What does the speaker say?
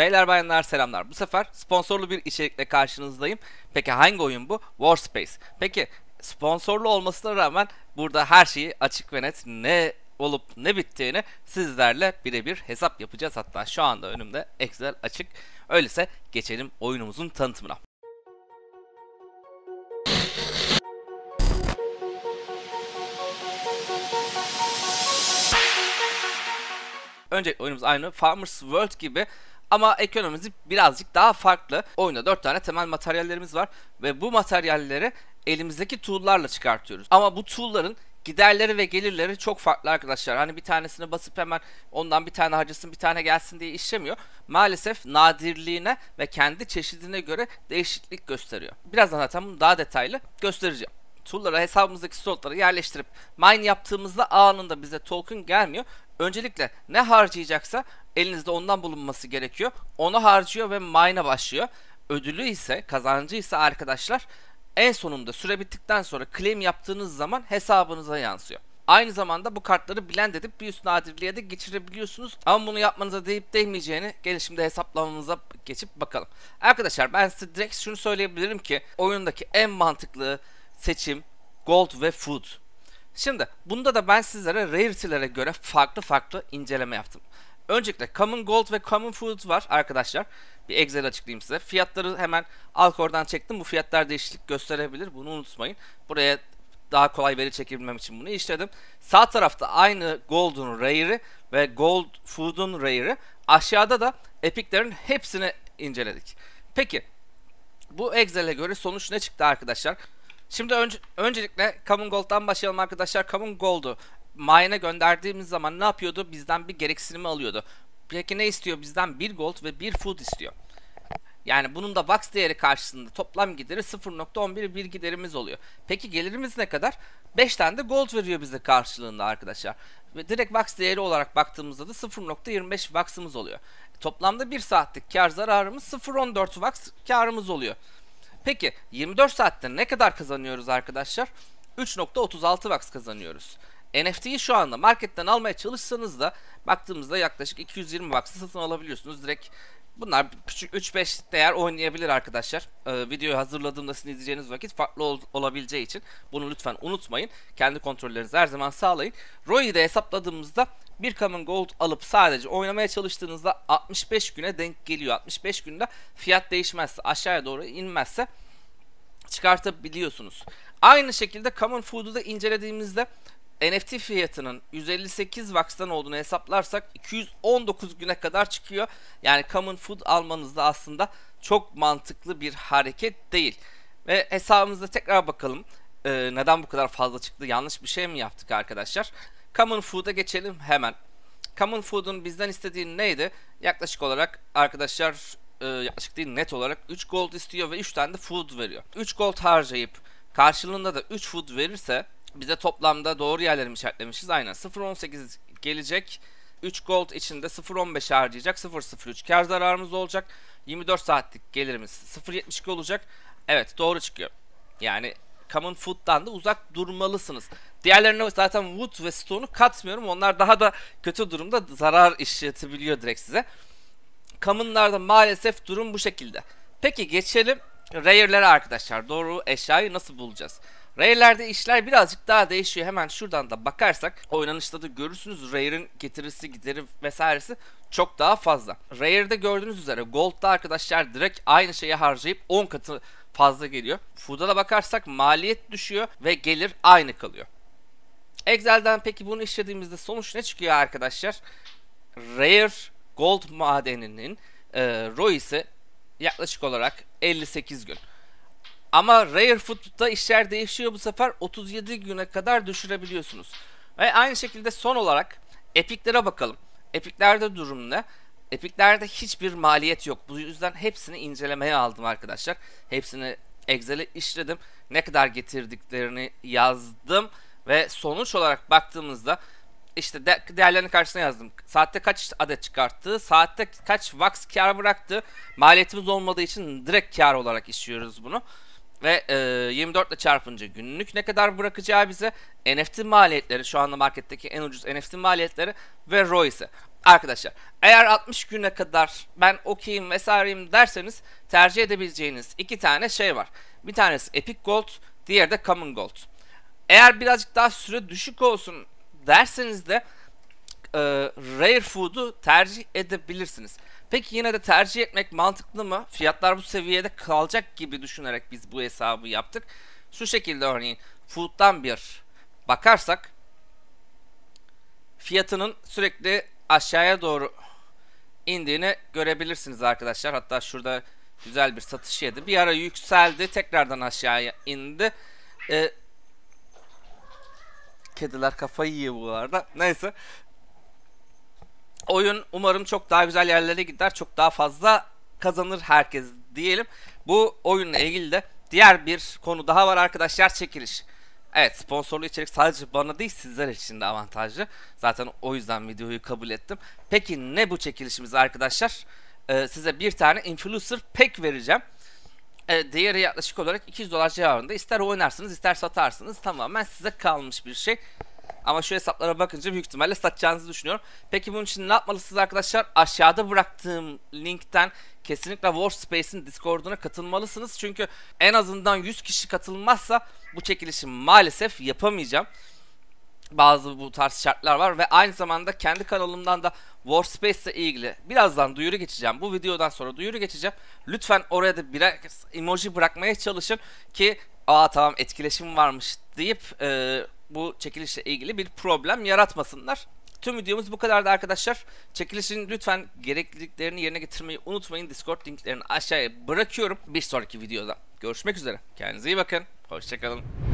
Beyler bayanlar selamlar. Bu sefer sponsorlu bir içerikle karşınızdayım. Peki hangi oyun bu? Warspace. Peki sponsorlu olmasına rağmen burada her şeyi açık ve net ne olup ne bittiğini sizlerle birebir hesap yapacağız. Hatta şu anda önümde Excel açık. Öyleyse geçelim oyunumuzun tanıtımına. Önce oyunumuz aynı Farmers World gibi ama ekonomimiz birazcık daha farklı. Oyunda 4 tane temel materyallerimiz var ve bu materyalleri elimizdeki tool'larla çıkartıyoruz. Ama bu tool'ların giderleri ve gelirleri çok farklı arkadaşlar. Hani bir tanesini basıp hemen ondan bir tane harcasın bir tane gelsin diye işlemiyor. Maalesef nadirliğine ve kendi çeşidine göre değişiklik gösteriyor. Birazdan zaten bunu daha detaylı göstereceğim. Tool'lara hesabımızdaki slotları yerleştirip mine yaptığımızda anında bize token gelmiyor. Öncelikle ne harcayacaksa elinizde ondan bulunması gerekiyor. Onu harcıyor ve mine'a başlıyor. Ödülü ise kazancı ise arkadaşlar en sonunda süre bittikten sonra claim yaptığınız zaman hesabınıza yansıyor. Aynı zamanda bu kartları blend edip bir üst nadirliğe de geçirebiliyorsunuz. Ama bunu yapmanıza deyip değmeyeceğini gelin şimdi hesaplamamıza geçip bakalım. Arkadaşlar ben size direkt şunu söyleyebilirim ki oyundaki en mantıklı seçim gold ve food. Şimdi bunda da ben sizlere rarity'lere göre farklı farklı inceleme yaptım. Öncelikle Common Gold ve Common Food var arkadaşlar. Bir Excel açıklayayım size. Fiyatları hemen Alcor'dan çektim. Bu fiyatlar değişiklik gösterebilir. Bunu unutmayın. Buraya daha kolay veri çekebilmem için bunu işledim. Sağ tarafta aynı Gold'un Rare'i ve Gold Food'un Rare'i. Aşağıda da Epic'lerin hepsini inceledik. Peki bu Excel'e göre sonuç ne çıktı arkadaşlar? Şimdi önce, öncelikle Common Gold'dan başlayalım arkadaşlar. Common Gold'u Mayan'a gönderdiğimiz zaman ne yapıyordu? Bizden bir gereksinimi alıyordu. Peki ne istiyor bizden? Bir gold ve bir food istiyor. Yani bunun da box değeri karşısında toplam gideri 0.11 bir giderimiz oluyor. Peki gelirimiz ne kadar? 5 tane de gold veriyor bize karşılığında arkadaşlar. Ve direkt box değeri olarak baktığımızda da 0.25 box'ımız oluyor. Toplamda 1 saatlik kar zararımız 0.14 box karımız oluyor. Peki 24 saatte ne kadar kazanıyoruz arkadaşlar? 3.36 box kazanıyoruz. NFT'yi şu anda marketten almaya çalışsanız da baktığımızda yaklaşık 220 baksı satın alabiliyorsunuz. Direkt bunlar küçük 3-5 değer oynayabilir arkadaşlar. Ee, videoyu hazırladığımda sizin izleyeceğiniz vakit farklı ol olabileceği için bunu lütfen unutmayın. Kendi kontrollerinizi her zaman sağlayın. ROI'yi de hesapladığımızda bir common gold alıp sadece oynamaya çalıştığınızda 65 güne denk geliyor. 65 günde fiyat değişmezse aşağıya doğru inmezse çıkartabiliyorsunuz. Aynı şekilde Common Food'u da incelediğimizde NFT fiyatının 158 Vax'tan olduğunu hesaplarsak 219 güne kadar çıkıyor. Yani Common Food almanız da aslında çok mantıklı bir hareket değil. Ve hesabımızda tekrar bakalım. Ee, neden bu kadar fazla çıktı? Yanlış bir şey mi yaptık arkadaşlar? Common Food'a geçelim hemen. Common Food'un bizden istediği neydi? Yaklaşık olarak arkadaşlar e, yaklaşık değil net olarak 3 gold istiyor ve 3 tane de food veriyor. 3 gold harcayıp karşılığında da 3 food verirse bize toplamda doğru yerlerimi işaretlemişiz. Aynen 0.18 gelecek. 3 gold içinde 0.15 harcayacak. 0.03 kar zararımız olacak. 24 saatlik gelirimiz 0.72 olacak. Evet doğru çıkıyor. Yani common food'dan da uzak durmalısınız. Diğerlerine zaten wood ve stone'u katmıyorum. Onlar daha da kötü durumda zarar işletebiliyor direkt size. Common'larda maalesef durum bu şekilde. Peki geçelim rare'lere arkadaşlar. Doğru eşyayı nasıl bulacağız? Rare'lerde işler birazcık daha değişiyor. Hemen şuradan da bakarsak oynanışta da görürsünüz Rare'in getirisi gideri vesairesi çok daha fazla. Rare'de gördüğünüz üzere Gold'da arkadaşlar direkt aynı şeyi harcayıp 10 katı fazla geliyor. Food'a da bakarsak maliyet düşüyor ve gelir aynı kalıyor. Excel'den peki bunu işlediğimizde sonuç ne çıkıyor arkadaşlar? Rare Gold madeninin e, ROI'si yaklaşık olarak 58 gün. Ama Rare Food'da işler değişiyor bu sefer 37 güne kadar düşürebiliyorsunuz. Ve aynı şekilde son olarak Epic'lere bakalım. Epic'lerde durum ne? Epic'lerde hiçbir maliyet yok. Bu yüzden hepsini incelemeye aldım arkadaşlar. Hepsini Excel'e işledim. Ne kadar getirdiklerini yazdım. Ve sonuç olarak baktığımızda işte de değerlerini karşısına yazdım. Saatte kaç adet çıkarttı, saatte kaç wax kar bıraktı. Maliyetimiz olmadığı için direkt kar olarak işliyoruz bunu. Ve e, 24 ile çarpınca günlük ne kadar bırakacağı bize NFT maliyetleri şu anda marketteki en ucuz NFT maliyetleri ve ROI'si. Arkadaşlar eğer 60 güne kadar ben okuyayım vesaireyim derseniz tercih edebileceğiniz iki tane şey var. Bir tanesi Epic Gold, diğeri de Common Gold. Eğer birazcık daha süre düşük olsun derseniz de e, Rare Food'u tercih edebilirsiniz. Peki yine de tercih etmek mantıklı mı? Fiyatlar bu seviyede kalacak gibi düşünerek biz bu hesabı yaptık. Şu şekilde örneğin Food'dan bir bakarsak fiyatının sürekli aşağıya doğru indiğini görebilirsiniz arkadaşlar. Hatta şurada güzel bir satış yedi. Bir ara yükseldi. Tekrardan aşağıya indi. Ee, kediler kafayı yiyor bu arada. Neyse oyun umarım çok daha güzel yerlere gider. Çok daha fazla kazanır herkes diyelim. Bu oyunla ilgili de diğer bir konu daha var arkadaşlar çekiliş. Evet sponsorlu içerik sadece bana değil sizler için de avantajlı. Zaten o yüzden videoyu kabul ettim. Peki ne bu çekilişimiz arkadaşlar? Ee, size bir tane influencer pack vereceğim. Ee, değeri yaklaşık olarak 200 dolar civarında. İster oynarsınız ister satarsınız tamamen size kalmış bir şey. Ama şu hesaplara bakınca büyük ihtimalle satacağınızı düşünüyorum. Peki bunun için ne yapmalısınız arkadaşlar? Aşağıda bıraktığım linkten kesinlikle Warspace'in Discord'una katılmalısınız. Çünkü en azından 100 kişi katılmazsa bu çekilişi maalesef yapamayacağım bazı bu tarz şartlar var ve aynı zamanda kendi kanalımdan da Warspace ile ilgili birazdan duyuru geçeceğim. Bu videodan sonra duyuru geçeceğim. Lütfen oraya da biraz emoji bırakmaya çalışın ki aa tamam etkileşim varmış deyip e, bu çekilişle ilgili bir problem yaratmasınlar. Tüm videomuz bu kadardı arkadaşlar. Çekilişin lütfen gerekliliklerini yerine getirmeyi unutmayın. Discord linklerini aşağıya bırakıyorum. Bir sonraki videoda görüşmek üzere. Kendinize iyi bakın. Hoşçakalın.